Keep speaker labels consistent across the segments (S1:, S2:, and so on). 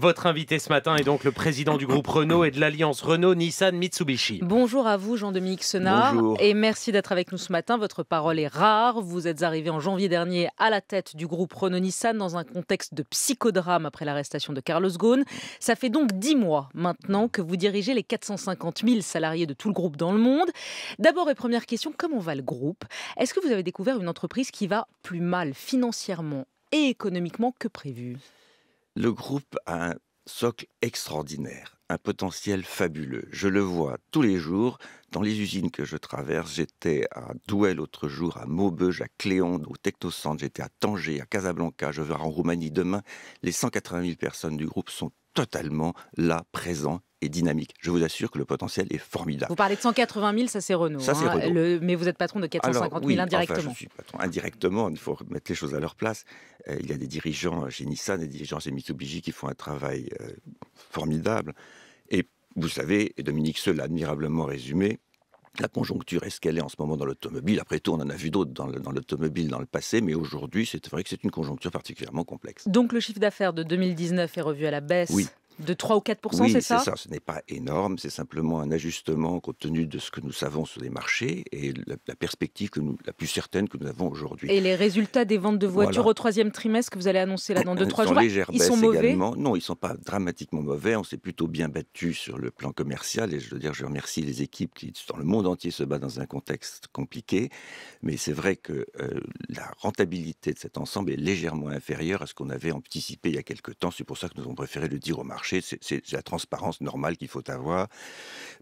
S1: Votre invité ce matin est donc le président du groupe Renault et de l'alliance Renault-Nissan-Mitsubishi. Bonjour à vous, Jean-Dominique Senard. Et merci d'être avec nous ce matin. Votre parole est rare. Vous êtes arrivé en janvier dernier à la tête du groupe Renault-Nissan dans un contexte de psychodrame après l'arrestation de Carlos Ghosn. Ça fait donc dix mois maintenant que vous dirigez les 450 000 salariés de tout le groupe dans le monde. D'abord et première question, comment va le groupe Est-ce que vous avez découvert une entreprise qui va plus mal financièrement et économiquement que prévu
S2: le groupe a un socle extraordinaire, un potentiel fabuleux. Je le vois tous les jours dans les usines que je traverse. J'étais à Douai l'autre jour, à Maubeuge, à Cléonde, au Technocentre, j'étais à Tanger, à Casablanca, je vais en Roumanie demain. Les 180 000 personnes du groupe sont totalement là, présent et dynamique. Je vous assure que le potentiel est formidable. Vous
S1: parlez de 180 000, ça c'est Renault. Hein, mais vous êtes patron de 450 000 indirectement. je suis
S2: patron indirectement, il faut mettre les choses à leur place. Euh, il y a des dirigeants chez Nissan, des dirigeants chez Mitsubishi qui font un travail euh, formidable. Et vous savez, et Dominique Seul l'a admirablement résumé, la conjoncture est ce qu'elle est en ce moment dans l'automobile. Après tout, on en a vu d'autres dans l'automobile dans, dans le passé, mais aujourd'hui, c'est vrai que c'est une conjoncture particulièrement complexe.
S1: Donc le chiffre d'affaires de 2019 est revu à la baisse oui. De 3 ou 4 oui, c'est ça, Ce
S2: n'est pas énorme, c'est simplement un ajustement compte tenu de ce que nous savons sur les marchés et la, perspective que nous, la plus certaine que nous avons aujourd'hui. Et
S1: les résultats des ventes de voitures au troisième trimestre que vous allez annoncer là dans 2-3 jours, ils sont mauvais
S2: Non, ils ne sont pas dramatiquement mauvais. On s'est plutôt bien battu sur le plan commercial et je veux dire, je remercie les équipes qui, dans le monde entier, se battent dans un contexte compliqué. Mais c'est vrai que euh, la rentabilité de cet ensemble est légèrement inférieure à ce qu'on avait anticipé il y a quelques temps. C'est pour ça que nous avons préféré le dire au marché c'est la transparence normale qu'il faut avoir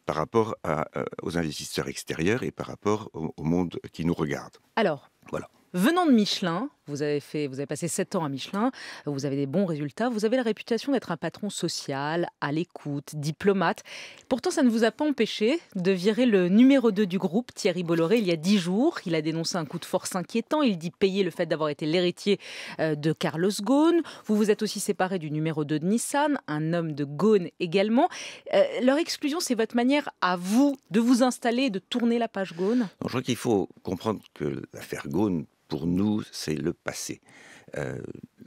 S2: par rapport euh, aux investisseurs extérieurs et par rapport au, au monde qui nous regarde. Alors, voilà.
S1: venant de Michelin, vous avez, fait, vous avez passé sept ans à Michelin, vous avez des bons résultats, vous avez la réputation d'être un patron social, à l'écoute, diplomate. Pourtant, ça ne vous a pas empêché de virer le numéro 2 du groupe, Thierry Bolloré, il y a dix jours. Il a dénoncé un coup de force inquiétant. Il dit payer le fait d'avoir été l'héritier euh, de Carlos Ghosn. Vous vous êtes aussi séparé du numéro 2 de Nissan, un homme de Ghosn également. Euh, leur exclusion, c'est votre manière à vous de vous installer de tourner la page Ghosn
S2: Je crois qu'il faut comprendre que l'affaire Ghosn pour nous, c'est le passé. Euh,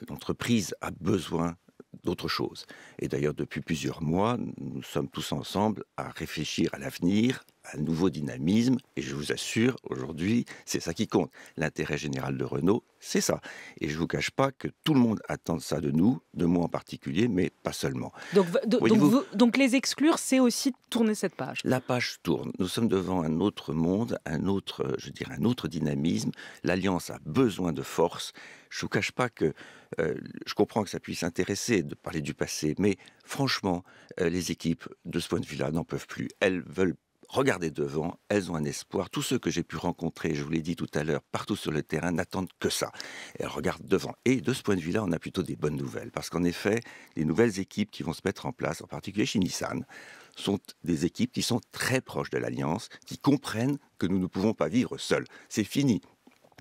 S2: l'entreprise a besoin d'autre chose. Et d'ailleurs, depuis plusieurs mois, nous sommes tous ensemble à réfléchir à l'avenir, un nouveau dynamisme. Et je vous assure, aujourd'hui, c'est ça qui compte. L'intérêt général de Renault, c'est ça. Et je ne vous cache pas que tout le monde attend ça de nous, de moi en particulier, mais pas seulement.
S1: Donc, donc, les exclure, c'est aussi tourner cette page.
S2: La page tourne. Nous sommes devant un autre monde, un autre, je dirais, un autre dynamisme. L'Alliance a besoin de force. Je ne vous cache pas que euh, je comprends que ça puisse intéresser de parler du passé, mais franchement, euh, les équipes, de ce point de vue-là, n'en peuvent plus. Elles veulent regardez devant, elles ont un espoir. Tous ceux que j'ai pu rencontrer, je vous l'ai dit tout à l'heure, partout sur le terrain, n'attendent que ça. Elles regardent devant. Et de ce point de vue-là, on a plutôt des bonnes nouvelles. Parce qu'en effet, les nouvelles équipes qui vont se mettre en place, en particulier chez Nissan, sont des équipes qui sont très proches de l'Alliance, qui comprennent que nous ne pouvons pas vivre seuls. C'est fini.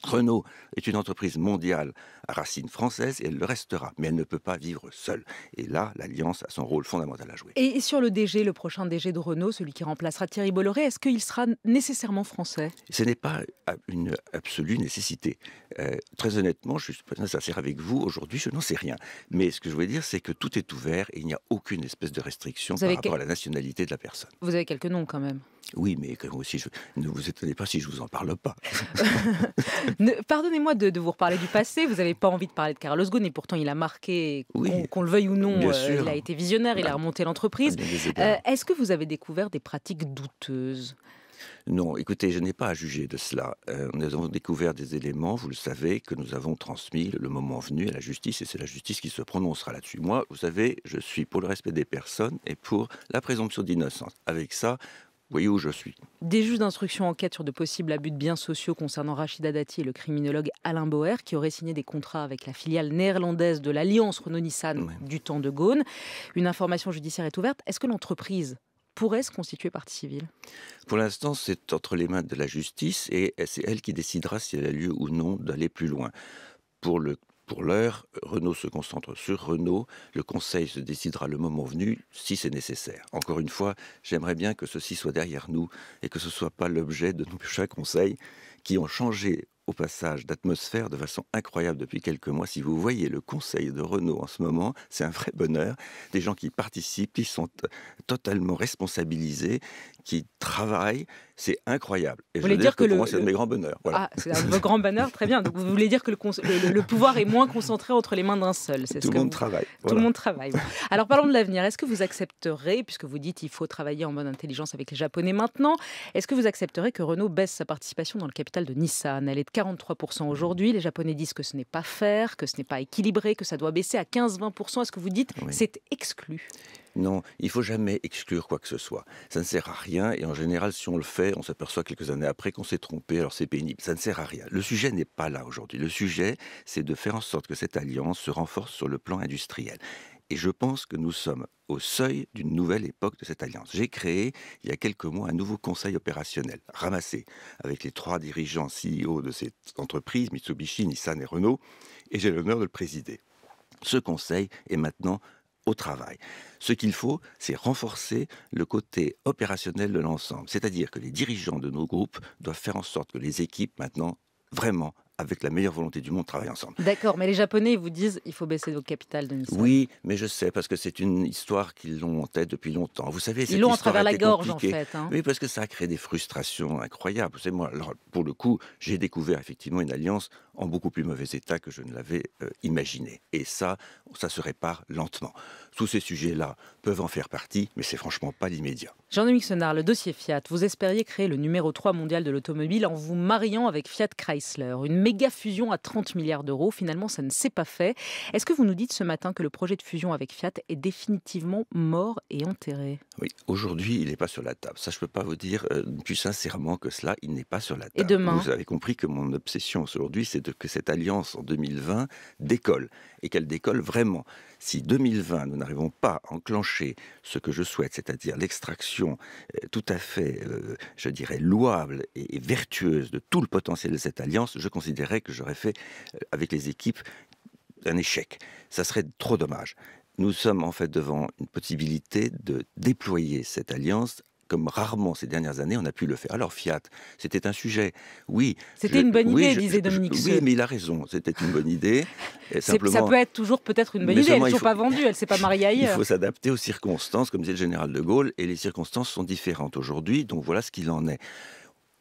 S2: Renault est une entreprise mondiale à racines françaises et elle le restera, mais elle ne peut pas vivre seule. Et là, l'Alliance a son rôle fondamental à jouer.
S1: Et sur le DG, le prochain DG de Renault, celui qui remplacera Thierry Bolloré, est-ce qu'il sera nécessairement français
S2: Ce n'est pas euh, une absolue nécessité. Euh, très honnêtement, je ça sert avec vous, aujourd'hui, je n'en sais rien. Mais ce que je voulais dire, c'est que tout est ouvert et il n'y a aucune espèce de restriction par rapport à la nationalité de la personne.
S1: Vous avez quelques noms quand même
S2: oui, mais aussi, ne vous étonnez pas si je ne vous en parle pas.
S1: Pardonnez-moi de, vous reparler du passé. Vous n'avez pas envie de parler de Carlos Ghosn et pourtant il a marqué, qu'on, le veuille ou non, euh, il a été visionnaire, il a bah, remonté l'entreprise. Euh, est-ce que vous avez découvert des pratiques
S2: douteuses non, écoutez, je n'ai pas à juger de cela. Euh, nous avons découvert des éléments, vous le savez, que nous avons transmis le moment venu à la justice, et c'est la justice qui se prononcera là-dessus. Moi, vous savez, je suis pour le respect des personnes et pour la présomption d'innocence. Avec ça, voyez où je suis.
S1: Des juges d'instruction enquêtent sur de possibles abus de biens sociaux concernant Rachida Dati et le criminologue Alain Boer, qui aurait signé des contrats avec la filiale néerlandaise de l'Alliance Renault-Nissan du temps de Gaune. Une information judiciaire est ouverte. Est-ce que l'entreprise pourrait se constituer partie civile
S2: Pour l'instant, c'est entre les mains de la justice et c'est elle qui décidera si elle a lieu ou non d'aller plus loin. Pour pour l'heure, Renault se concentre sur Renault. Le Conseil se décidera le moment venu, si c'est nécessaire. Encore une fois, j'aimerais bien que ceci soit derrière nous et que ce ne soit pas l'objet de nos prochains conseils qui ont changé au passage d'atmosphère de façon incroyable depuis quelques mois. Si vous voyez le conseil de Renault en ce moment, c'est un vrai bonheur. Des gens qui participent, qui sont totalement responsabilisés, qui travaillent c'est incroyable. Et je voulez dire, que, moi, c'est un de mes grands bonheurs. Ah, c'est un de vos
S1: grands bonheurs, très bien. vous voulez dire que le, pouvoir est moins concentré entre les mains d'un seul. Tout, ce monde travaille, Tout le monde travaille. Alors parlons de l'avenir. Est-ce que vous accepterez, puisque vous dites il faut travailler en bonne intelligence avec les Japonais maintenant, est-ce que vous accepterez que Renault baisse sa participation dans le capital de Nissan Elle est de 43% aujourd'hui. Les Japonais disent que ce n'est pas faire, que ce n'est pas équilibré, que ça doit baisser à 15-20%. Est-ce que vous dites c'est exclu
S2: non, il faut jamais exclure quoi que ce soit. Ça ne sert à rien et en général, si on le fait, on s'aperçoit quelques années après qu'on s'est trompé, alors c'est pénible. Ça ne sert à rien. Le sujet n'est pas là aujourd'hui. Le sujet, c'est de faire en sorte que cette alliance se renforce sur le plan industriel. Et je pense que nous sommes au seuil d'une nouvelle époque de cette alliance. J'ai créé, il y a quelques mois, un nouveau conseil opérationnel, ramassé, avec les trois dirigeants CEO de cette entreprise, Mitsubishi, Nissan et Renault, et j'ai l'honneur de le présider. Ce conseil est maintenant au travail. Ce qu'il faut, c'est renforcer le côté opérationnel de l'ensemble. C'est-à-dire que les dirigeants de nos groupes doivent faire en sorte que les équipes, maintenant, vraiment avec la meilleure volonté du monde, travailler ensemble.
S1: D'accord, mais les Japonais, vous disent il faut baisser notre capital de Nissan.
S2: Oui, mais je sais, parce que c'est une histoire qu'ils l'ont en tête depuis longtemps. Vous savez, Ils l'ont en travers la gorge, en fait. Hein. Oui, parce que ça a créé des frustrations incroyables. Vous savez, moi, pour le coup, j'ai découvert effectivement une alliance en beaucoup plus mauvais état que je ne l'avais euh, imaginé. Et ça, ça se répare lentement. Tous ces sujets-là peuvent en faire partie, mais c'est franchement pas l'immédiat.
S1: Jean-Louis Mixonard, le dossier Fiat, vous espériez créer le numéro 3 mondial de l'automobile en vous mariant avec Fiat Chrysler, une méga fusion à 30 milliards d'euros. Finalement, ça ne s'est pas fait. Est-ce que vous nous dites ce matin que le projet de fusion avec Fiat est définitivement mort et enterré
S2: Oui, aujourd'hui, il n'est pas sur la table. Ça, je ne peux pas vous dire euh, plus sincèrement que cela, il n'est pas sur la table. Et demain Vous avez compris que mon obsession aujourd'hui, c'est que cette alliance en 2020 décolle et qu'elle décolle vraiment. Si 2020, nous n'arrivons pas à enclencher ce que je souhaite, c'est-à-dire l'extraction euh, tout à fait, euh, je dirais, louable et vertueuse de tout le potentiel de cette alliance, je considérerais que j'aurais fait euh, avec les équipes un échec. Ça serait trop dommage nous sommes en fait devant une possibilité de déployer cette alliance comme rarement ces dernières années on a pu le faire. Alors Fiat, c'était un sujet, oui. C'était une bonne idée, disait Dominique. oui, mais il a raison, c'était une bonne idée. ça peut être
S1: toujours peut-être une bonne idée, elle ne s'est pas vendue, elle s'est pas mariée ailleurs. Il faut
S2: s'adapter aux circonstances, comme disait le général de Gaulle, et les circonstances sont différentes aujourd'hui, donc voilà ce qu'il en est.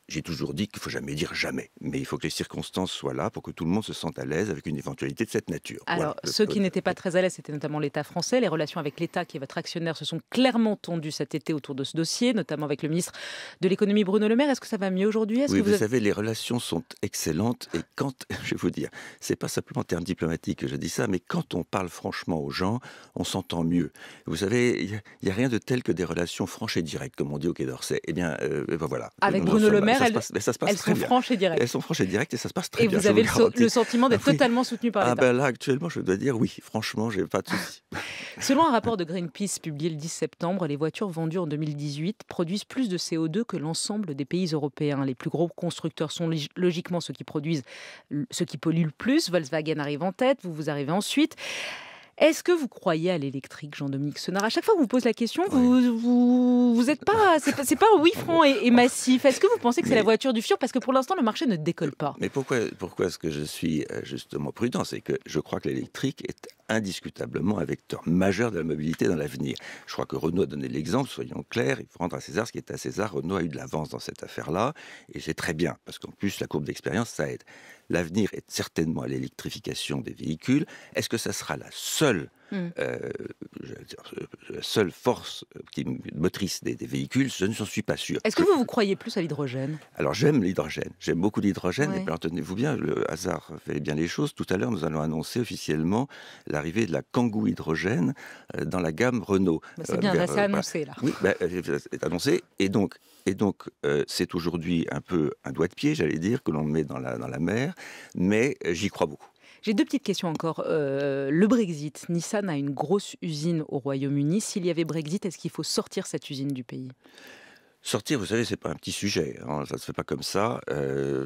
S2: J'ai toujours dit qu'il faut jamais dire jamais, mais il faut que les circonstances soient là pour que tout le monde se sente à l'aise avec une éventualité de cette nature. Alors, ceux qui
S1: n'étaient pas très à l'aise, c'était notamment l'État français. Les relations avec l'État, qui est votre actionnaire, se sont clairement tendues cet été autour de ce dossier, notamment avec le ministre de l'économie Bruno Le Maire. Est-ce que ça va mieux aujourd'hui Oui, que vous, savez,
S2: les relations sont excellentes et quand, je vais vous dire, c'est pas simplement en termes diplomatiques que je dis ça, mais quand on parle franchement aux gens, on s'entend mieux. Vous savez, il n'y a, rien de tel que des relations franches et directes, comme on dit au Quai d'Orsay. Eh bien, euh, ben voilà. Avec Bruno Le Maire ça, elles, passe, sont franches et directes. Elles sont franches et directes et ça se passe très bien. Et vous avez le, sentiment d'être ah totalement
S1: soutenu par ah l'État. Ah ben
S2: là, actuellement, je dois dire oui. Franchement, j'ai pas de soucis.
S1: Selon un rapport de Greenpeace publié le 10 septembre, les voitures vendues en 2018 produisent plus de CO2 que l'ensemble des pays européens. Les plus gros constructeurs sont logiquement ceux qui produisent, ceux qui polluent le plus. Volkswagen arrive en tête, vous vous arrivez ensuite. Est-ce que vous croyez à l'électrique, Jean-Dominique Senard À chaque fois que vous posez la question, vous, vous, êtes pas, c'est pas, oui franc et, massif. Est-ce que vous pensez que c'est la voiture du futur Parce que pour l'instant, le marché ne décolle pas.
S2: Mais pourquoi, pourquoi est-ce que je suis euh, justement prudent C'est que je crois que l'électrique est indiscutablement un vecteur majeur de la mobilité dans l'avenir. Je crois que Renault a donné l'exemple, soyons clairs, il faut rendre à César ce qui est à César. Renault a eu de l'avance dans cette affaire-là, et c'est très bien, parce qu'en plus, la courbe d'expérience, ça aide. L'avenir est certainement à l'électrification des véhicules. Est-ce que ça sera la seule Hmm. Euh, la seule force motrice des, véhicules, je ne suis pas sûr. Est-ce que vous
S1: vous croyez plus à l'hydrogène
S2: Alors j'aime l'hydrogène, j'aime beaucoup l'hydrogène, ouais. et tenez-vous bien, le hasard fait bien les choses. Tout à l'heure, nous allons annoncer officiellement l'arrivée de la Kangoo hydrogène euh, dans la gamme Renault. Bah, c'est euh, bien, c'est bah, bah, annoncé là. Oui, c'est annoncé, et donc et donc, c'est aujourd'hui un peu un doigt de pied, j'allais dire, que l'on met dans la, dans la mer, mais j'y crois beaucoup.
S1: J'ai deux petites questions encore. Euh, le Brexit, Nissan a une grosse usine au Royaume-Uni. S'il y avait Brexit, est-ce qu'il faut sortir cette usine du pays
S2: Sortir, vous savez, c'est pas un petit sujet. Hein. ça ne se fait pas comme ça. Euh,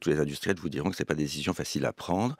S2: tous les industriels vous diront que ce n'est pas une décision facile à prendre.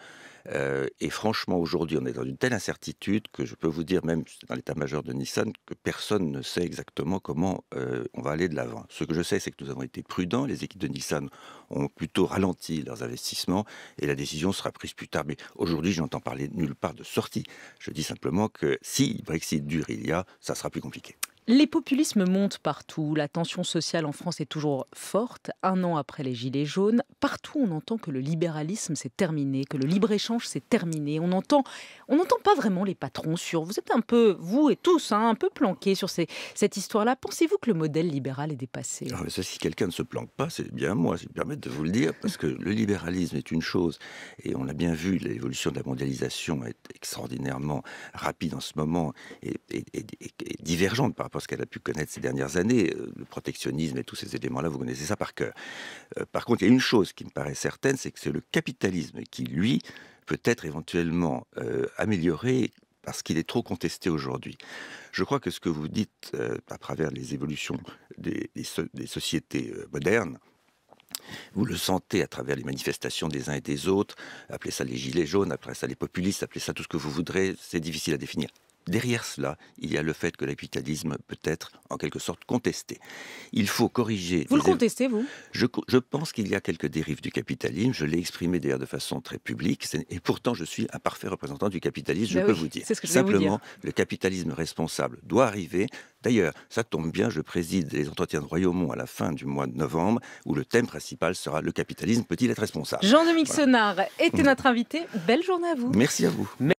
S2: Euh, et franchement, aujourd'hui, on est dans une telle incertitude que je peux vous dire, même dans l'état-major de Nissan, que personne ne sait exactement comment euh, on va aller de l'avant. Ce que je sais, c'est que nous avons été prudents. Les équipes de Nissan ont plutôt ralenti leurs investissements et la décision sera prise plus tard. Mais aujourd'hui, je n'entends parler nulle part de sortie. Je dis simplement que si Brexit dure il y a, ça sera plus compliqué.
S1: Les populismes montent partout, la tension sociale en France est toujours forte, un an après les Gilets jaunes, partout on entend que le libéralisme s'est terminé, que le libre-échange s'est terminé, on entend, on n'entend pas vraiment les patrons sur, vous êtes un peu, vous et tous, hein, un peu planqués sur cette histoire-là, pensez-vous que le modèle libéral est dépassé ah,
S2: Si quelqu'un ne se planque pas, c'est bien moi, je me permets de vous le dire, parce que le libéralisme est une chose, et on a bien vu, l'évolution de la mondialisation est extraordinairement rapide en ce moment, et, et divergente par rapport ce qu'elle a pu connaître ces dernières années, euh, le protectionnisme et tous ces éléments-là, vous connaissez ça par cœur. Euh, par contre, il y a une chose qui me paraît certaine, c'est que c'est le capitalisme qui, lui, peut être éventuellement euh, amélioré parce qu'il est trop contesté aujourd'hui. Je crois que ce que vous dites à travers les évolutions des, des, des sociétés modernes, vous le sentez à travers les manifestations des uns et des autres. Appelez ça les gilets jaunes, appelez ça les populistes, appelez ça tout ce que vous voudrez, c'est difficile à définir derrière cela, il y a le fait que le capitalisme peut être en quelque sorte contesté. Il faut corriger. Vous le contestez, vous je, pense qu'il y a quelques dérives du capitalisme. Je l'ai exprimé d'ailleurs de façon très publique. Et pourtant, je suis un parfait représentant du capitalisme, je bah peux vous dire. que Simplement, le capitalisme responsable doit arriver. D'ailleurs, ça tombe bien, je préside les entretiens de Royaumont à la fin du mois de novembre, où le thème principal sera le capitalisme peut-il être responsable jean de
S1: voilà. était notre invité. Belle journée à vous. Merci à
S2: vous.